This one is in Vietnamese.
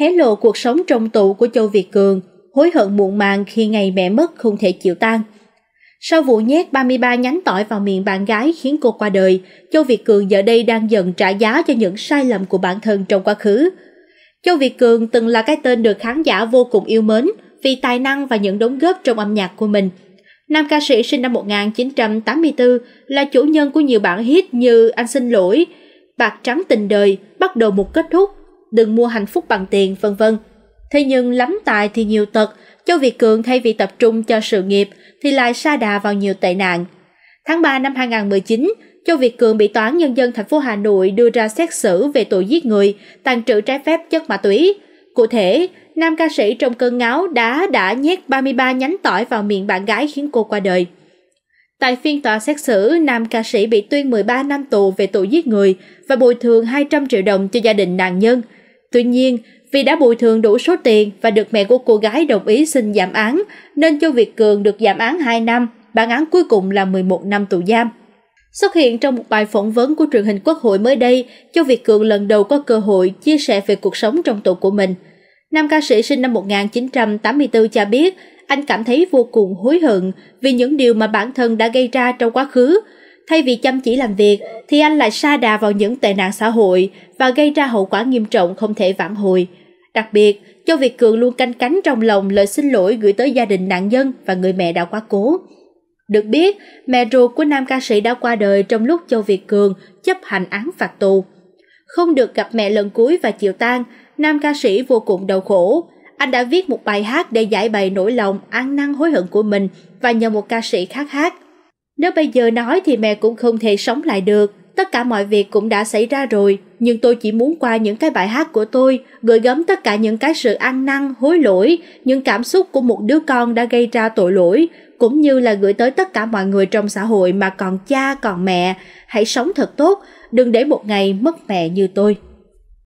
hé lộ cuộc sống trong tù của Châu Việt Cường, hối hận muộn màng khi ngày mẹ mất không thể chịu tan. Sau vụ nhét 33 nhánh tỏi vào miệng bạn gái khiến cô qua đời, Châu Việt Cường giờ đây đang dần trả giá cho những sai lầm của bản thân trong quá khứ. Châu Việt Cường từng là cái tên được khán giả vô cùng yêu mến vì tài năng và những đóng góp trong âm nhạc của mình. Nam ca sĩ sinh năm 1984 là chủ nhân của nhiều bản hit như Anh xin lỗi, Bạc trắng tình đời, Bắt đầu một kết thúc, đừng mua hạnh phúc bằng tiền, vân vân. Thế nhưng lắm tài thì nhiều tật, Châu Việt Cường thay vì tập trung cho sự nghiệp thì lại sa đà vào nhiều tệ nạn. Tháng 3 năm 2019, Châu Việt Cường bị Tòa án Nhân dân thành phố Hà Nội đưa ra xét xử về tội giết người, tàn trữ trái phép chất ma túy. Cụ thể, nam ca sĩ trong cơn ngáo đã đã nhét 33 nhánh tỏi vào miệng bạn gái khiến cô qua đời. Tại phiên tòa xét xử, nam ca sĩ bị tuyên 13 năm tù về tội giết người và bồi thường 200 triệu đồng cho gia đình nạn nhân – Tuy nhiên, vì đã bồi thường đủ số tiền và được mẹ của cô gái đồng ý xin giảm án, nên Châu Việt Cường được giảm án 2 năm, bản án cuối cùng là 11 năm tù giam. Xuất hiện trong một bài phỏng vấn của truyền hình quốc hội mới đây, Châu Việt Cường lần đầu có cơ hội chia sẻ về cuộc sống trong tù của mình. Nam ca sĩ sinh năm 1984 cho biết, anh cảm thấy vô cùng hối hận vì những điều mà bản thân đã gây ra trong quá khứ, Thay vì chăm chỉ làm việc, thì anh lại sa đà vào những tệ nạn xã hội và gây ra hậu quả nghiêm trọng không thể vãn hồi. Đặc biệt, Châu Việt Cường luôn canh cánh trong lòng lời xin lỗi gửi tới gia đình nạn nhân và người mẹ đã quá cố. Được biết, mẹ ruột của nam ca sĩ đã qua đời trong lúc Châu Việt Cường chấp hành án phạt tù. Không được gặp mẹ lần cuối và chịu tan, nam ca sĩ vô cùng đau khổ. Anh đã viết một bài hát để giải bày nỗi lòng ăn năn hối hận của mình và nhờ một ca sĩ khác hát. Nếu bây giờ nói thì mẹ cũng không thể sống lại được. Tất cả mọi việc cũng đã xảy ra rồi, nhưng tôi chỉ muốn qua những cái bài hát của tôi, gửi gắm tất cả những cái sự ăn năn, hối lỗi, những cảm xúc của một đứa con đã gây ra tội lỗi, cũng như là gửi tới tất cả mọi người trong xã hội mà còn cha còn mẹ, hãy sống thật tốt, đừng để một ngày mất mẹ như tôi.